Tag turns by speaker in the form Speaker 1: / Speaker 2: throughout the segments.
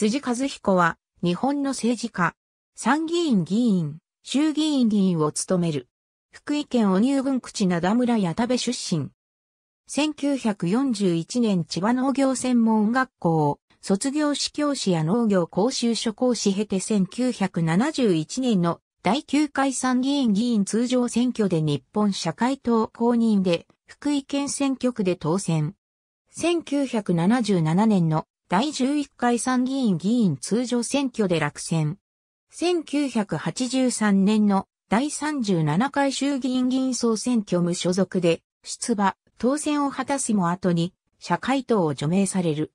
Speaker 1: 辻和彦は、日本の政治家、参議院議員、
Speaker 2: 衆議院議員を務める。福井県お入郡口灘村矢田部出身。1941年千葉農業専門学校を卒業司教師や農業講習所講師経て1971年の第9回参議院議員通常選挙で日本社会党公認で福井県選挙区で当選。1977年の第11回参議院議員通常選挙で落選。1983年の第37回衆議院議員総選挙無所属で出馬、当選を果たすも後に社会党を除名される。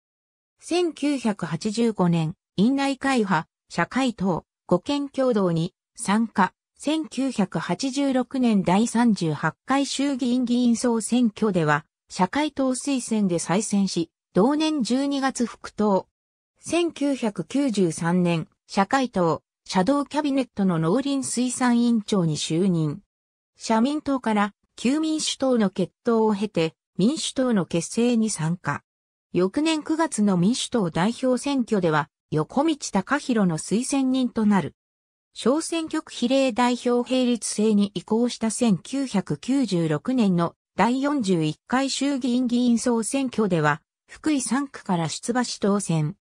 Speaker 2: 1985年、院内会派、社会党、五県共同に参加。1986年第38回衆議院議員総選挙では、社会党推薦で再選し、同年12月復党。1993年、社会党、シャドウキャビネットの農林水産委員長に就任。社民党から旧民主党の決闘を経て民主党の結成に参加。翌年9月の民主党代表選挙では横道隆弘の推薦人となる。小選挙区比例代表並立制に移行した1996年の第41回衆議院議員総選挙では福井3区から出馬し当選。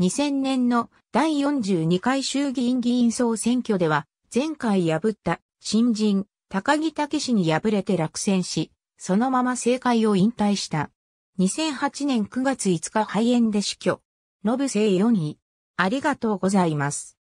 Speaker 2: 2000年の第42回衆議院議員総選挙では、前回破った新人高木武氏に敗れて落選し、そのまま政界を引退した。2008年9月5日肺炎で死去。ノ
Speaker 1: ブ生4位。ありがとうございます。